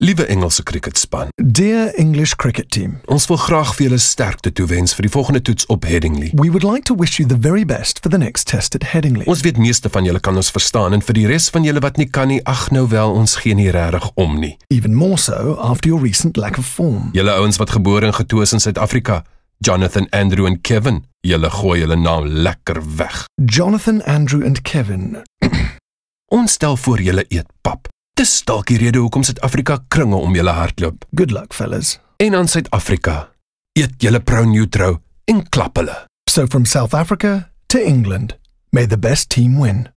Liewe Engelse cricketspan. Dear English cricket team. Ons wil graag vir julle sterkte toewens vir die volgende toets op Headingley. We would like to wish you the very best for the next test at Headingley. Ons weet meeste van julle kan ons verstaan en vir die res van julle wat nie kan nie, ag nou wel, ons gee nie regtig om nie. Even more so after your recent lack of form. Julle ouens wat gebore en getoes in Suid-Afrika, Jonathan, Andrew en Kevin, julle gooi julle naam nou lekker weg. Jonathan, Andrew en Kevin. ons stel voor julle eet pap. Dis dalk die rede hoekom Suid-Afrika kringe om julle hardloop. Good luck fellas. En aan Suid-Afrika. Eet julle brown neutral en klap hulle. So from South Africa to England, may the best team win.